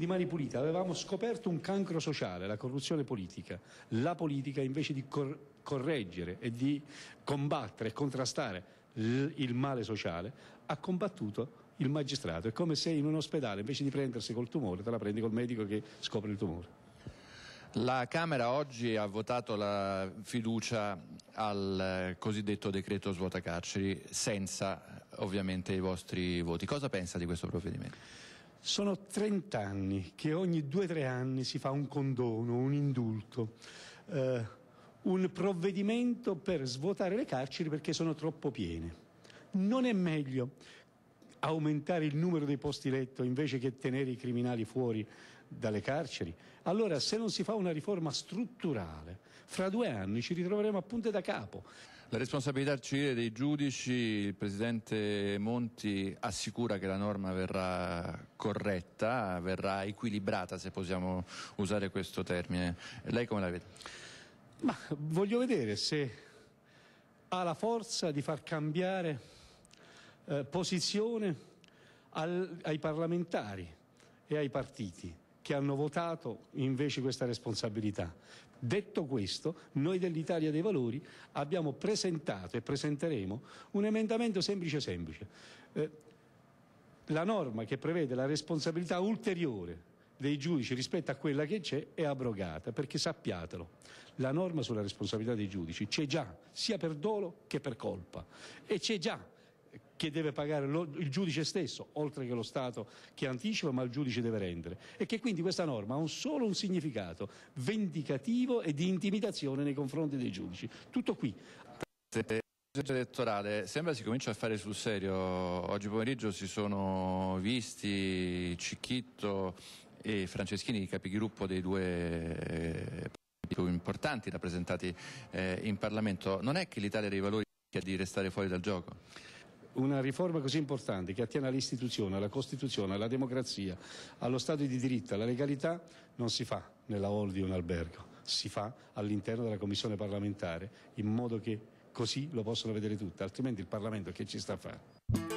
di Mani Pulite avevamo scoperto un cancro sociale, la corruzione politica. La politica invece di cor- correggere e di combattere e contrastare l- il male sociale ha combattuto il magistrato. È come se in un ospedale invece di prendersi col tumore te la prendi col medico che scopre il tumore. La Camera oggi ha votato la fiducia al eh, cosiddetto decreto svuota carceri senza ovviamente i vostri voti. Cosa pensa di questo provvedimento? Sono 30 anni che ogni 2-3 anni si fa un condono, un indulto, eh, un provvedimento per svuotare le carceri perché sono troppo piene. Non è meglio aumentare il numero dei posti letto invece che tenere i criminali fuori dalle carceri. Allora, se non si fa una riforma strutturale, fra due anni ci ritroveremo a punte da capo. La responsabilità civile dei giudici, il Presidente Monti assicura che la norma verrà corretta, verrà equilibrata, se possiamo usare questo termine. Lei come la vede? Ma voglio vedere se ha la forza di far cambiare eh, posizione al, ai parlamentari e ai partiti che hanno votato invece questa responsabilità. Detto questo, noi dell'Italia dei Valori abbiamo presentato e presenteremo un emendamento semplice semplice. Eh, la norma che prevede la responsabilità ulteriore dei giudici rispetto a quella che c'è è abrogata, perché sappiatelo, la norma sulla responsabilità dei giudici c'è già, sia per dolo che per colpa, e c'è già che deve pagare il giudice stesso, oltre che lo Stato che anticipa, ma il giudice deve rendere. E che quindi questa norma ha un solo un significato vendicativo e di intimidazione nei confronti dei giudici. Tutto qui. Elettorale. Sembra si comincia a fare sul serio. Oggi pomeriggio si sono visti Cicchitto e Franceschini, i capigruppo dei due partiti eh, più importanti rappresentati eh, in Parlamento. Non è che l'Italia dei Valori rischia di restare fuori dal gioco? una riforma così importante che attiene all'istituzione, alla Costituzione, alla democrazia, allo Stato di diritto, alla legalità, non si fa nella hall di un albergo, si fa all'interno della Commissione parlamentare in modo che così lo possano vedere tutti, altrimenti il Parlamento che ci sta a fare?